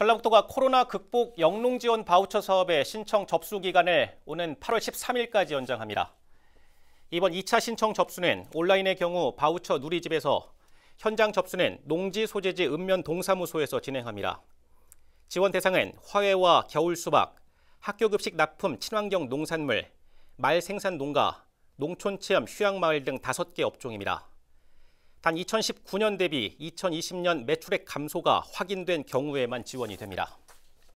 전라북도가 코로나 극복 영농 지원 바우처 사업의 신청 접수 기간을 오는 8월 13일까지 연장합니다. 이번 2차 신청 접수는 온라인의 경우 바우처 누리집에서 현장 접수는 농지 소재지 읍면 동사무소에서 진행합니다. 지원 대상은 화훼와 겨울 수박, 학교 급식 납품 친환경 농산물, 말 생산 농가, 농촌 체험 휴양마을 등 5개 업종입니다. 단 2019년 대비 2020년 매출액 감소가 확인된 경우에만 지원이 됩니다.